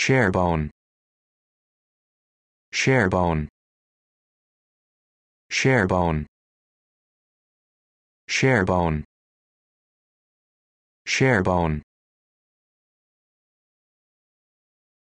Sharebone. Sharebone. Sharebone. Sharebone. Sharebone.